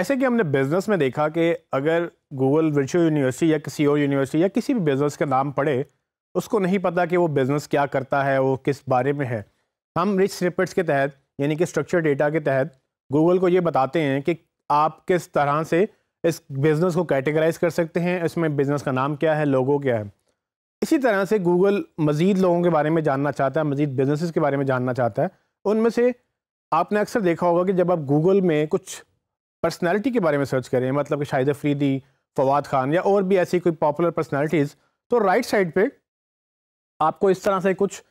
जैसे कि हमने बिज़नेस में देखा कि अगर गूगल वर्चुअल यूनिवर्सिटी या किसी और यूनिवर्सिटी या किसी भी बिज़नेस का नाम पढ़े उसको नहीं पता कि वो बिज़नेस क्या करता है वो किस बारे में है हम रिच स्निपेट्स के तहत यानी कि स्ट्रक्चर डेटा के तहत गूगल को ये बताते हैं कि आप किस तरह से इस बिज़नेस को कैटेगराइज कर सकते हैं इसमें बिज़नेस का नाम क्या है लोगो क्या है इसी तरह से गूगल मज़ीद लोगों के बारे में जानना चाहता है मज़ीद बिज़नेस के बारे में जानना चाहता है उनमें से आपने अक्सर देखा होगा कि जब आप गूगल में कुछ पर्सनैलिटी के बारे में सर्च करें मतलब कि शाहिद अफरीदी फवाद खान या और भी ऐसी कोई पॉपुलर पर्सनैलिटीज़ तो राइट साइड पर आपको इस तरह से कुछ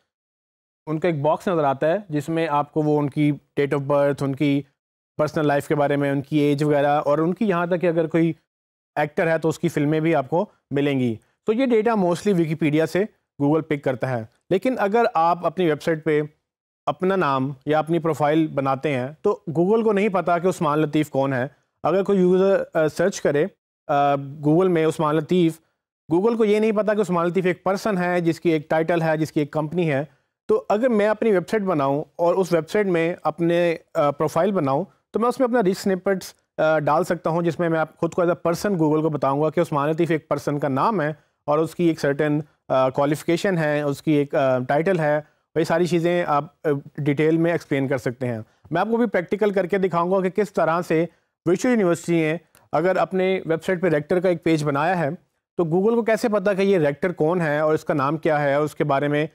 उनका एक बॉक्स नज़र आता है जिसमें आपको वो उनकी डेट ऑफ बर्थ उनकी पर्सनल लाइफ के बारे में उनकी एज वगैरह और उनकी यहाँ तक कि अगर कोई एक्टर है तो उसकी फ़िल्में भी आपको मिलेंगी तो ये डेटा मोस्टली विकीपीडिया से गूगल पिक करता है लेकिन अगर आप अपनी वेबसाइट पर अपना नाम या अपनी प्रोफाइल बनाते हैं तो गूगल को नहीं पता कि उस्मान लतीफ़ कौन है अगर कोई यूज़र सर्च करे गूगल में उस्मान लतीफ़ गूगल को ये नहीं पता कि उस्मान लतीफ़ एक पर्सन है जिसकी एक टाइटल है जिसकी एक कंपनी है तो अगर मैं अपनी वेबसाइट बनाऊं और उस वेबसाइट में अपने प्रोफाइल बनाऊं तो मैं उसमें अपना रिच स्निपट्स डाल सकता हूं जिसमें मैं आप खुद को एज अ पर्सन गूगल को बताऊंगा कि उस्मान लतीफ़ एक पर्सन का नाम है और उसकी एक सर्टन क्वालिफिकेशन है उसकी एक टाइटल है ये सारी चीज़ें आप डिटेल में एक्सप्लेन कर सकते हैं मैं आपको भी प्रैक्टिकल करके दिखाऊंगा कि किस तरह से विश्व यूनिवर्सिटी ने अगर अपने वेबसाइट पे रेक्टर का एक पेज बनाया है तो गूगल को कैसे पता कि ये रेक्टर कौन है और इसका नाम क्या है और उसके बारे में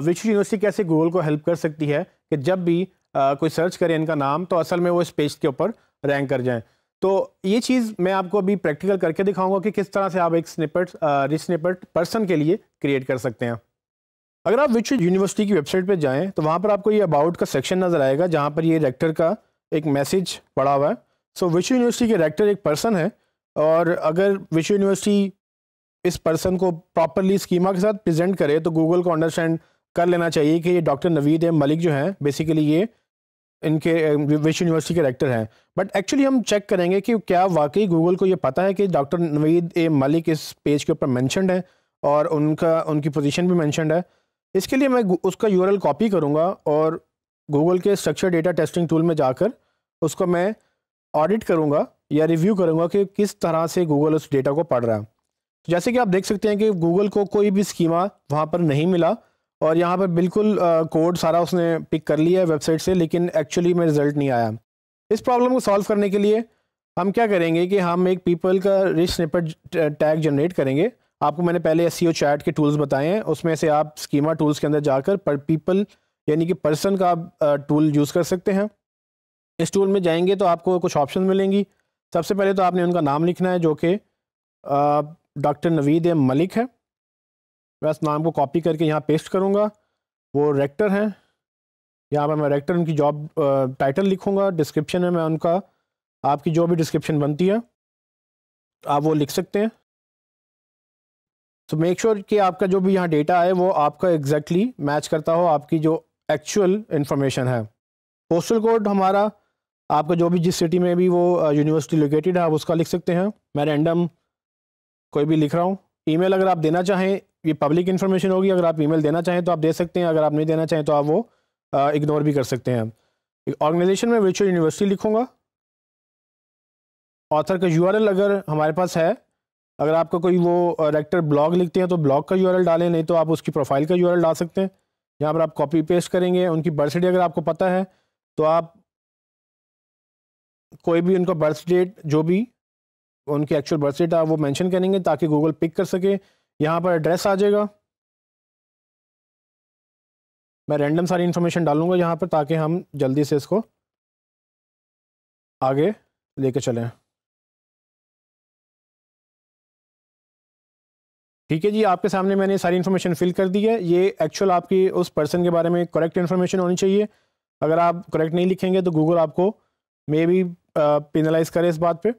विश्व यूनिवर्सिटी कैसे गूगल को हेल्प कर सकती है कि जब भी कोई सर्च करे इनका नाम तो असल में वो इस पेज के ऊपर रैंक कर जाएँ तो ये चीज़ मैं आपको अभी प्रैक्टिकल करके दिखाऊंगा कि किस तरह से आप एक स्निपट रिस्निपट पर्सन के लिए क्रिएट कर सकते हैं अगर आप विश्व यूनिवर्सिटी की वेबसाइट पर जाएँ तो वहाँ पर आपको ये अबाउट का सेक्शन नज़र आएगा जहाँ पर ये रेक्टर का एक मैसेज पड़ा हुआ है सो विश्व यूनिवर्सिटी के रेक्टर एक पर्सन है और अगर विश्व यूनिवर्सिटी इस पर्सन को प्रॉपरली स्कीमा के साथ प्रेजेंट करे तो गूगल को अंडरस्टैंड कर लेना चाहिए कि ये डॉक्टर नवीद एम मलिक जो हैं बेसिकली ये इनके विश्व यूनिवर्सिटी के रेक्टर हैं बट एक्चुअली हम चेक करेंगे कि क्या वाकई गूगल को ये पता है कि डॉक्टर नवीद ए मलिक इस पेज के ऊपर मैंशनड है और उनका उनकी पोजीशन भी मैंशनड है इसके लिए मैं उसका यू कॉपी करूँगा और गूगल के स्ट्रक्चर डेटा टेस्टिंग टूल में जाकर उसको मैं ऑडिट करूँगा या रिव्यू करूँगा कि किस तरह से गूगल उस डेटा को पढ़ रहा है तो जैसे कि आप देख सकते हैं कि गूगल को कोई भी स्कीमा वहाँ पर नहीं मिला और यहाँ पर बिल्कुल कोड सारा उसने पिक कर लिया है वेबसाइट से लेकिन एक्चुअली में रिज़ल्ट नहीं आया इस प्रॉब्लम को सॉल्व करने के लिए हम क्या करेंगे कि हम एक पीपल का रिच स्निपेट टैग जनरेट करेंगे आपको मैंने पहले एस चैट e के टूल्स बताए हैं उसमें से आप स्कीमा टूल्स के अंदर जाकर पर पीपल यानी कि पर्सन का टूल यूज़ कर सकते हैं इस टूल में जाएंगे तो आपको कुछ ऑप्शन मिलेंगी सबसे पहले तो आपने उनका नाम लिखना है जो कि डॉक्टर नवीद मलिक है मैं इस नाम को कॉपी करके यहाँ पेस्ट करूँगा वो रेक्टर हैं यहाँ पर मैं रेक्टर उनकी जॉब टाइटल लिखूँगा डिस्क्रिप्शन में मैं उनका आपकी जो भी डिस्क्रिप्शन बनती है आप वो लिख सकते हैं सो मेक श्योर कि आपका जो भी यहाँ डेटा है वो आपका एग्जैक्टली exactly मैच करता हो आपकी जो एक्चुअल इन्फॉर्मेशन है पोस्टल कोड हमारा आपका जो भी जिस सिटी में भी वो यूनिवर्सिटी लोकेटेड है आप उसका लिख सकते हैं मैं रैंडम कोई भी लिख रहा हूँ ईमेल अगर आप देना चाहें ये पब्लिक इन्फॉर्मेशन होगी अगर आप ईमेल देना चाहें तो आप दे सकते हैं अगर आप नहीं देना चाहें तो आप वो इग्नोर भी कर सकते हैं ऑर्गेनाइजेशन में विचुअल यूनिवर्सिटी लिखूँगा ऑथर का यूआरएल अगर हमारे पास है अगर आपका कोई वो रेक्टर ब्लॉग लिखते हैं तो ब्लॉग का यू डालें नहीं तो आप उसकी प्रोफाइल का यू डाल सकते हैं यहाँ पर आप कॉपी पेस्ट करेंगे उनकी बर्थ डेट अगर आपको पता है तो आप कोई भी उनका बर्थ डेट जो भी उनकी एक्चुअल बर्थ डेट आप वो मैंशन करेंगे ताकि गूगल पिक कर सके यहाँ पर एड्रेस आ जाएगा मैं रैंडम सारी इन्फॉर्मेशन डालूंगा यहाँ पर ताकि हम जल्दी से इसको आगे लेके चलें ठीक है जी आपके सामने मैंने सारी इन्फॉर्मेशन फिल कर दी है ये एक्चुअल आपकी उस पर्सन के बारे में करेक्ट इन्फॉर्मेशन होनी चाहिए अगर आप करेक्ट नहीं लिखेंगे तो गूगल आपको मे बी पिनलाइज करे इस बात पे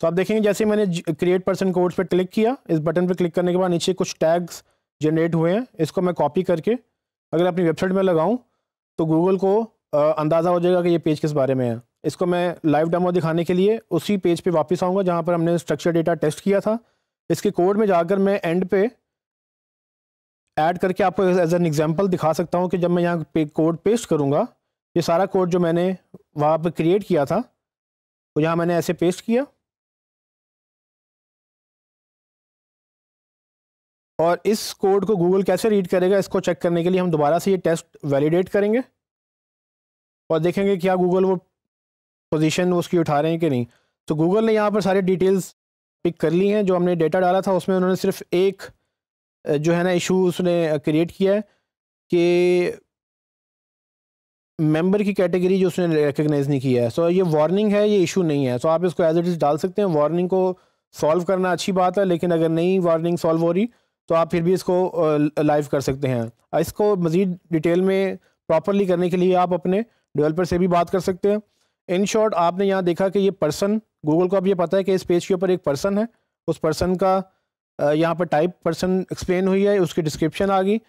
तो आप देखेंगे जैसे मैंने क्रिएट पर्सन कोड्स पे क्लिक किया इस बटन पे क्लिक करने के बाद नीचे कुछ टैग्स जनरेट हुए हैं इसको मैं कॉपी करके अगर अपनी वेबसाइट में लगाऊँ तो गूगल को अंदाज़ा हो जाएगा कि ये पेज किस बारे में है इसको मैं लाइव डेमो दिखाने के लिए उसी पेज पे वापस आऊँगा जहाँ पर हमने स्ट्रक्चर डेटा टेस्ट किया था इसके कोड में जाकर मैं एंड पे ऐड करके आपको एज एन एग्जाम्पल दिखा सकता हूँ कि जब मैं यहाँ पे कोड पेस्ट करूँगा ये सारा कोड जो मैंने वहाँ पर क्रिएट किया था वो यहाँ मैंने ऐसे पेस्ट किया और इस कोड को गूगल कैसे रीड करेगा इसको चेक करने के लिए हम दोबारा से ये टेस्ट वैलिडेट करेंगे और देखेंगे क्या गूगल वो पोजीशन उसकी उठा रहे हैं कि नहीं तो गूगल ने यहाँ पर सारी डिटेल्स पिक कर ली हैं जो हमने डेटा डाला था उसमें उन्होंने सिर्फ एक जो है ना इशू उसने क्रिएट किया है कि मेंबर की कैटेगरी जो उसने रिकगनाइज़ नहीं किया है सो ये वार्निंग है ये इशू नहीं है सो आप इसको एज इट इज़ डाल सकते हैं वार्निंग को सॉल्व करना अच्छी बात है लेकिन अगर नहीं वार्निंग सॉल्व हो रही तो आप फिर भी इसको लाइव कर सकते हैं इसको मज़ीद डिटेल में प्रॉपरली करने के लिए आप अपने डेवलपर से भी बात कर सकते हैं इन शॉर्ट आपने यहाँ देखा कि ये पर्सन गूगल को अब ये पता है कि इस पेज के ऊपर एक पर्सन है उस पर्सन का यहाँ पर टाइप पर्सन एक्सप्लेन हुई है उसकी डिस्क्रिप्शन आ गई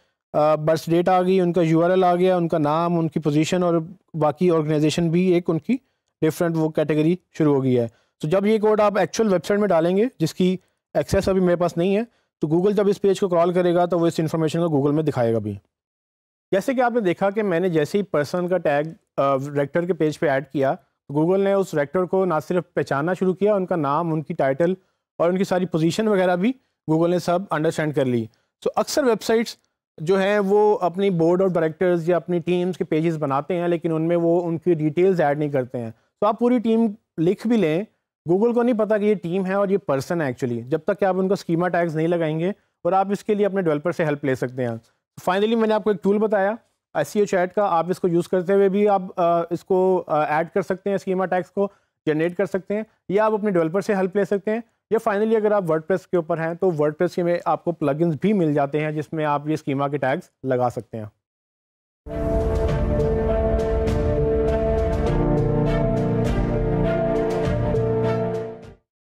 बर्थ डेट आ गई उनका यू आ गया उनका नाम उनकी पोजीशन और बाकी ऑर्गेनाइजेशन भी एक उनकी डिफरेंट वो कैटेगरी शुरू हो गई है तो जब ये कोड आप एक्चुअल वेबसाइट में डालेंगे जिसकी एक्सेस अभी मेरे पास नहीं है तो गूगल जब इस पेज को कॉल करेगा तो वो इस इन्फॉर्मेशन को गूगल में दिखाएगा भी जैसे कि आपने देखा कि मैंने जैसे ही पर्सन का टैग रेक्टर के पेज पे ऐड किया गूगल ने उस रेक्टर को ना सिर्फ पहचानना शुरू किया उनका नाम उनकी टाइटल और उनकी सारी पोजीशन वगैरह भी गूगल ने सब अंडरस्टैंड कर ली सो so, अक्सर वेबसाइट्स जो हैं वो अपनी बोर्ड ऑफ डायरेक्टर्स या अपनी टीम्स के पेजेस बनाते हैं लेकिन उनमें वो उनकी डिटेल्स ऐड नहीं करते हैं तो आप पूरी टीम लिख भी लें गूगल को नहीं पता कि ये टीम है और ये पर्सन है एक्चुअली जब तक कि आप उनको स्कीमा टैग्स नहीं लगाएंगे और आप इसके लिए अपने डेवलपर से हेल्प ले सकते हैं फाइनली मैंने आपको एक टूल बताया सी एच ऐड का आप इसको यूज़ करते हुए भी आप आ, इसको ऐड कर सकते हैं स्कीमा टैक्स को जनरेट कर सकते हैं या आप अपने डेवलपर से हेल्प ले सकते हैं या फाइनली अगर आप वर्ड के ऊपर हैं तो वर्ड में आपको प्लगइन्स भी मिल जाते हैं जिसमें आप ये स्कीमा के टैग्स लगा सकते हैं